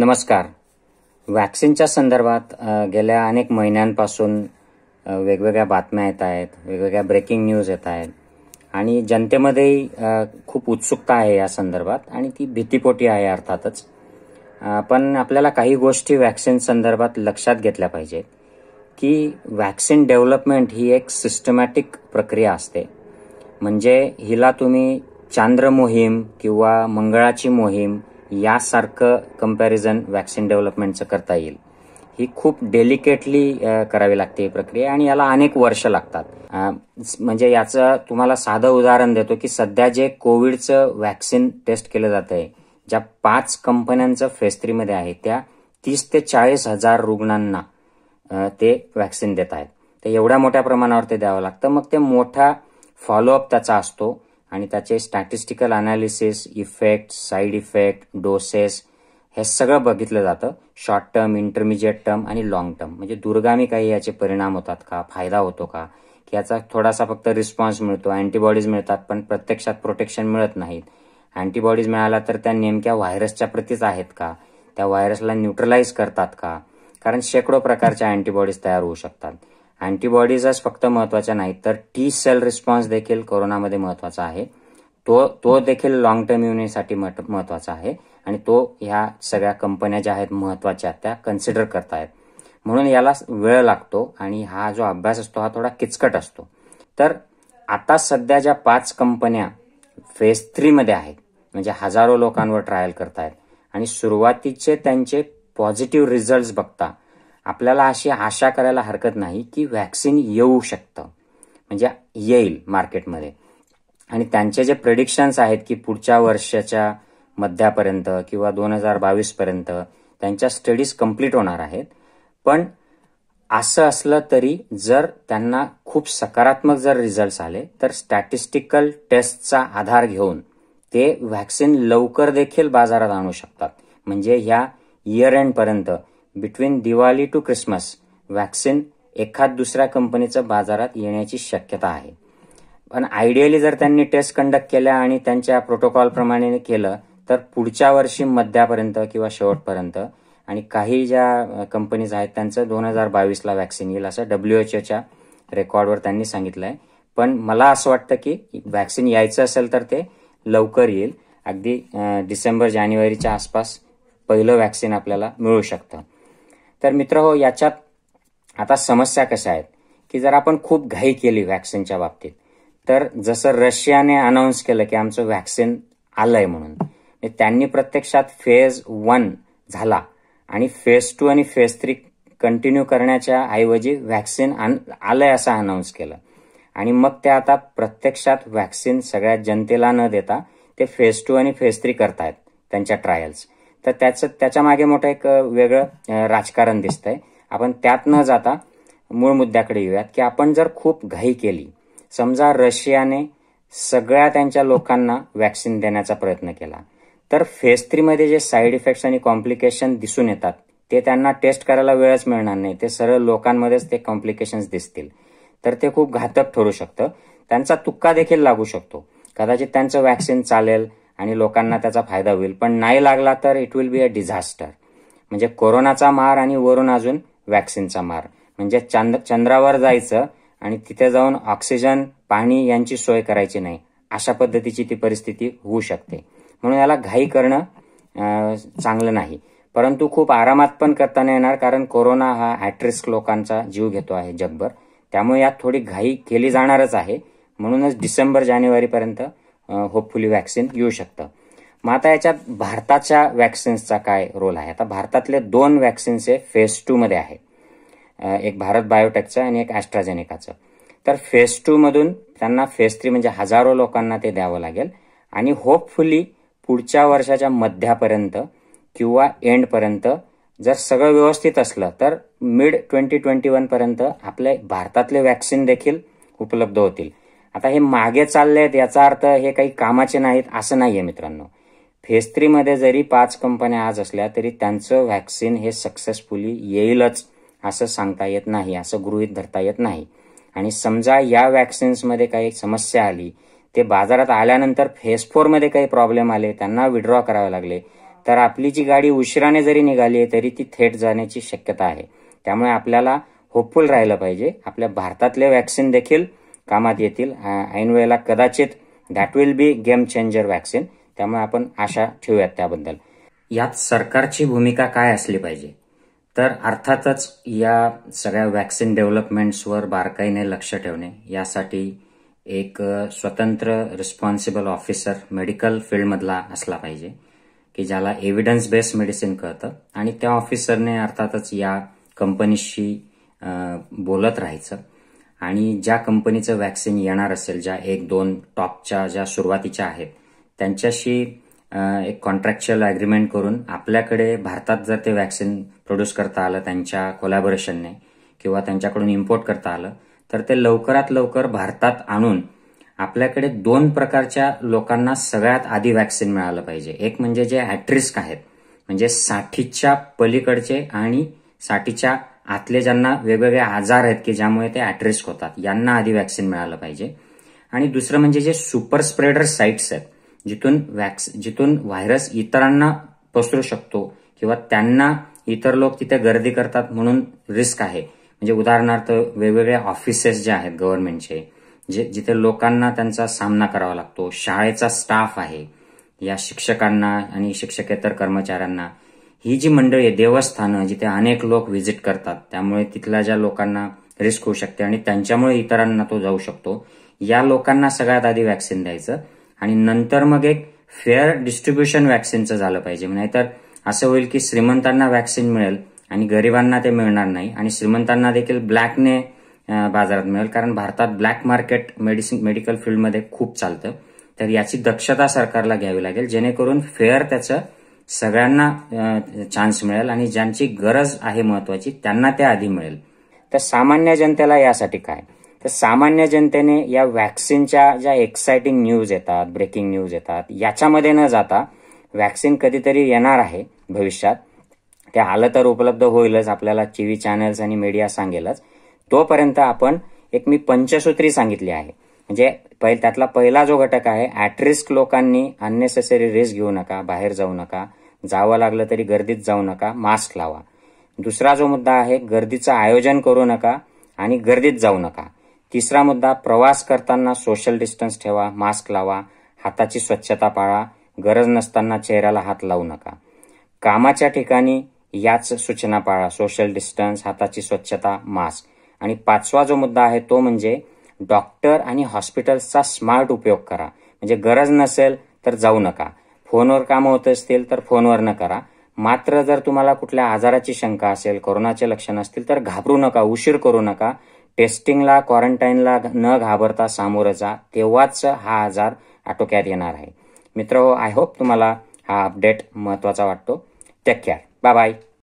नमस्कार वॅक्सिनच्या संदर्भात गेल्या अनेक महिन्यांपासून वेगवेगळ्या बातम्या येत आहेत वेगवेगळ्या ब्रेकिंग न्यूज येत आहेत आणि जनतेमध्येही खूप उत्सुकता आहे या संदर्भात आणि ती भीतीपोटी आहे अर्थातच पण आपल्याला काही गोष्टी वॅक्सिन संदर्भात लक्षात घेतल्या पाहिजेत की वॅक्सिन डेव्हलपमेंट ही एक सिस्टमॅटिक प्रक्रिया असते म्हणजे हिला तुम्ही चांद्र मोहीम किंवा मंगळाची मोहीम यासारखं कंपॅरिझन वॅक्सिन डेव्हलपमेंटचं करता येईल ही खूप डेलिकेटली करावी लागते ही प्रक्रिया आणि याला अनेक वर्ष लागतात म्हणजे याचं तुम्हाला साधं उदाहरण देतो की सध्या जे कोविडचं वॅक्सिन टेस्ट केलं जात आहे ज्या पाच कंपन्यांचं फेस थ्रीमध्ये आहे त्या तीस ते चाळीस हजार रुग्णांना ते वॅक्सिन देत आहेत तर एवढ्या मोठ्या प्रमाणावर ते द्यावं लागतं मग ते मोठा फॉलोअप त्याचा असतो आणि त्याचे statistical analysis effect side effect doses हे सगळं बघितलं जातं शॉर्ट टर्म इंटरमिजिएट टर्म आणि लाँग टर्म म्हणजे दुर्गामी काही याचे परिणाम होतात का फायदा होतो का की याचा थोडासा फक्त रिस्पॉन्स मिळतो अँटीबॉडीज मिळतात पण प्रत्यक्षात प्रोटेक्शन मिळत नाहीत अँटीबॉडीज मिळाल्या तर त्या नेमक्या व्हायरसच्या प्रतीच आहेत का त्या व्हायरसला न्यूट्रलाइज करतात का कारण शेकडो प्रकारच्या अँटीबॉडीज तयार होऊ शकतात अँटीबॉडीजच फक्त महत्वाच्या नाहीत तर टी सेल रिस्पॉन्स देखील कोरोनामध्ये महत्वाचा आहे तो तो देखील लाँग टर्म इम्युनिटीसाठी महत्वाचा आहे आणि तो ह्या सगळ्या कंपन्या ज्या आहेत महत्वाच्या त्या कन्सिडर करतायत म्हणून याला वेळ लागतो आणि हा जो अभ्यास असतो हा थोडा किचकट असतो तर आता सध्या ज्या पाच कंपन्या फेज थ्रीमध्ये आहेत म्हणजे हजारो लोकांवर ट्रायल करतायत आणि सुरुवातीचे त्यांचे पॉझिटिव्ह रिझल्ट बघता आपल्याला अशी आशा करायला हरकत नाही की व्हॅक्सिन येऊ शकतं म्हणजे येईल मार्केटमध्ये आणि त्यांचे जे प्रडिक्शन्स आहेत की पुढच्या वर्षाच्या मध्यापर्यंत किंवा दोन हजार बावीसपर्यंत त्यांच्या स्टडीज कम्प्लीट होणार आहेत पण असं असलं तरी जर त्यांना खूप सकारात्मक जर रिझल्ट आले तर स्टॅटिस्टिकल टेस्टचा आधार घेऊन ते व्हॅक्सिन लवकर देखील बाजारात आणू शकतात म्हणजे ह्या इयर पर्यंत between Diwali to Christmas vaccine एखाद दुसऱ्या कंपनीचं बाजारात येण्याची शक्यता आहे पण आयडियली जर त्यांनी टेस्ट कंडक्ट केल्या आणि त्यांच्या प्रोटोकॉलप्रमाणे केलं तर पुढच्या वर्षी मध्यापर्यंत किंवा शेवटपर्यंत आणि काही ज्या कंपनीज आहेत त्यांचं दोन हजार बावीसला वॅक्सिन येईल असं डब्ल्यू एच ओच्या रेकॉर्डवर त्यांनी सांगितलं आहे पण मला असं वाटतं की वॅक्सिन यायचं असेल तर ते लवकर येईल अगदी डिसेंबर जानेवारीच्या आसपास पहिलं वॅक्सिन आपल्याला मिळू शकतं तर मित्र हो याच्यात आता समस्या कशा आहेत की जर आपण खूप घाई केली व्हॅक्सिनच्या बाबतीत तर जसं रशियाने अनाऊन्स केलं की आमचं व्हॅक्सिन आलंय म्हणून म्हणजे त्यांनी प्रत्यक्षात फेज वन झाला आणि फेज टू आणि फेज थ्री कंटिन्यू करण्याच्या ऐवजी व्हॅक्सिन आलंय असं अनाऊन्स केलं आणि मग ते आता प्रत्यक्षात व्हॅक्सिन सगळ्या जनतेला न देता ते फेज टू आणि फेज थ्री करतायत त्यांच्या ट्रायल्स तर त्याचं त्याच्या मागे मोठं एक वेगळं राजकारण दिसतंय आपण त्यात न जाता मूळ मुद्द्याकडे येऊयात की आपण जर खूप घाई केली समजा रशियाने सगळ्या त्यांच्या लोकांना वॅक्सिन देण्याचा प्रयत्न केला तर फेज थ्रीमध्ये जे साईड इफेक्ट्स आणि कॉम्प्लिकेशन दिसून येतात ते त्यांना टेस्ट करायला वेळच मिळणार नाही ते सरळ लोकांमध्येच ते कॉम्प्लिकेशन्स दिसतील तर ते खूप घातक ठरू शकतं त्यांचा तुक्का देखील लागू शकतो कदाचित त्यांचं वॅक्सिन चालेल आणि लोकांना त्याचा फायदा होईल पण नाही लागला तर it will be a disaster म्हणजे कोरोनाचा मार आणि वरून अजून वॅक्सिनचा मार म्हणजे चंद चंद्रावर जायचं आणि तिथे जाऊन ऑक्सिजन पाणी यांची सोय करायची नाही अशा पद्धतीची ती परिस्थिती होऊ शकते म्हणून याला घाई करणं चांगलं नाही परंतु खूप आरामात पण करताना येणार कारण कोरोना हा ऍटरिस्क लोकांचा जीव घेतो आहे जगभर त्यामुळे यात थोडी घाई केली जाणारच आहे म्हणूनच डिसेंबर जानेवारीपर्यंत होपफुली वॅक्सिन येऊ शकतं मग आता याच्यात भारताच्या वॅक्सिन्सचा काय रोल आहे आता भारतातले दोन वॅक्सिन्स हे फेज टूमध्ये आहे एक भारत बायोटेकचं आणि एक ॲस्ट्राजेनिकाचं तर फेज टूमधून त्यांना फेज थ्री म्हणजे हजारो लोकांना ते द्यावं लागेल आणि होपफुली पुढच्या वर्षाच्या मध्यापर्यंत किंवा एंडपर्यंत जर सगळं व्यवस्थित असलं तर मिड ट्वेंटी ट्वेंटी वनपर्यंत आपले भारतातले वॅक्सिन देखील उपलब्ध होतील आता हे मागे चाललेत याचा अर्थ हे काही कामाचे नाहीत असं नाहीये मित्रांनो फेज थ्रीमध्ये जरी पाच कंपन्या आज असल्या तरी त्यांचं व्हॅक्सिन हे सक्सेसफुली येईलच असं सांगता येत नाही असं गृहित धरता येत नाही आणि समजा या व्हॅक्सिन्समध्ये काही समस्या आली ते बाजारात आल्यानंतर फेज फोरमध्ये काही प्रॉब्लेम आले त्यांना विड्रॉ करावे लागले तर आपली जी गाडी उशिराने जरी निघाली तरी ती थेट जाण्याची शक्यता आहे त्यामुळे आपल्याला होपफुल राहिलं पाहिजे आपल्या भारतातले व्हॅक्सिन देखील कामात येतील ऐनवेळेला कदाचित that will be game changer vaccine त्यामुळे आपण आशा ठेवूयात त्याबद्दल यात सरकारची भूमिका काय असली पाहिजे तर अर्थातच या सगळ्या वॅक्सिन डेव्हलपमेंट्सवर बारकाईने लक्ष ठेवणे यासाठी एक स्वतंत्र रिस्पॉन्सिबल ऑफिसर मेडिकल फील्डमधला असला पाहिजे की ज्याला एव्हिडन्स बेस्ड मेडिसिन कळतं आणि त्या ऑफिसरने अर्थातच या कंपनीशी बोलत राहायचं आणि ज्या कंपनीचं वॅक्सिन येणार असेल ज्या एक दोन टॉपच्या ज्या सुरुवातीच्या आहेत त्यांच्याशी एक कॉन्ट्रॅक्च्युअल ॲग्रीमेंट करून आपल्याकडे भारतात जर ते वॅक्सिन प्रोड्यूस करता आलं त्यांच्या कोलॅबोरेशनने किंवा त्यांच्याकडून इम्पोर्ट करता आलं तर ते लवकरात लवकर भारतात आणून आपल्याकडे दोन प्रकारच्या लोकांना सगळ्यात आधी वॅक्सिन मिळालं पाहिजे एक म्हणजे जे हॅट्रिस्क आहेत म्हणजे साठीच्या पलीकडचे आणि साठीच्या आतले ज्यांना वेगवेगळे आजार आहेत की ज्यामुळे ते ॲट होतात यांना आधी व्हॅक्सिन मिळालं पाहिजे आणि दुसरं म्हणजे जे सुपर स्प्रेडर साईट्स आहेत जिथून वॅक्स जिथून व्हायरस इतरांना पसरू शकतो किंवा त्यांना इतर लोक तिथे गर्दी करतात म्हणून रिस्क आहे म्हणजे उदाहरणार्थ वेगवेगळे ऑफिसेस जे आहेत गव्हर्नमेंटचे जे जिथे लोकांना त्यांचा सामना करावा लागतो शाळेचा स्टाफ आहे या शिक्षकांना आणि शिक्षकेतर कर्मचाऱ्यांना ही जी मंडळी देवस्थानं जिथे अनेक लोक व्हिजिट करतात त्यामुळे तिथल्या ज्या लोकांना रिस्क होऊ शकते आणि त्यांच्यामुळे इतरांना तो जाऊ शकतो या लोकांना सगळ्यात आधी व्हॅक्सिन द्यायचं आणि नंतर मग एक फेअर डिस्ट्रीब्युशन व्हॅक्सिनचं झालं पाहिजे नाहीतर असं होईल की श्रीमंतांना व्हॅक्सिन मिळेल आणि गरिबांना ते मिळणार नाही आणि श्रीमंतांना देखील ब्लॅकने बाजारात मिळेल कारण भारतात ब्लॅक मार्केट मेडिसिन मेडिकल फील्डमध्ये खूप चालतं तर याची दक्षता सरकारला घ्यावी लागेल जेणेकरून फेअर त्याचं सगळ्यांना चान्स मिळेल आणि ज्यांची गरज आहे महत्वाची त्यांना त्या आधी मिळेल तर सामान्य जनतेला यासाठी काय तर सामान्य जनतेने या व्हॅक्सिनच्या ज्या एक्साइटिंग न्यूज येतात ब्रेकिंग न्यूज येतात याच्यामध्ये न जाता व्हॅक्सिन कधीतरी येणार आहे भविष्यात ते आलं तर उपलब्ध होईलच आपल्याला टीव्ही चॅनेल्स आणि मीडिया सांगेलच तोपर्यंत आपण एक मी पंचसूत्री सांगितली आहे म्हणजे पहिल त्यातला पहिला जो घटक आहे ॲट लोकांनी अननेसेसरी रिस्क घेऊ नका बाहेर जाऊ नका जावं लागलं तरी गर्दीत जाऊ नका मास्क लावा दुसरा जो मुद्दा आहे गर्दीचं आयोजन करू नका आणि गर्दीत जाऊ नका तिसरा मुद्दा प्रवास करताना सोशल डिस्टन्स ठेवा मास्क लावा हाताची स्वच्छता पाळा गरज नसताना चेहऱ्याला हात लावू नका कामाच्या ठिकाणी याच सूचना पाळा सोशल डिस्टन्स हाताची स्वच्छता मास्क आणि पाचवा जो मुद्दा आहे तो म्हणजे डॉक्टर आणि हॉस्पिटल्सचा स्मार्ट उपयोग करा म्हणजे गरज नसेल तर जाऊ नका फोनवर कामं होत असतील तर फोनवर न करा मात्र जर तुम्हाला कुठल्या आजाराची शंका असेल कोरोनाचे लक्षण असतील तर घाबरू नका उशीर करू नका टेस्टिंगला क्वारंटाईनला न घाबरता सामोरं जा तेव्हाच हा आजार आटोक्यात येणार आहे मित्र आय होप तुम्हाला हा अपडेट महत्वाचा वाटतो टेक केअर बाय बाय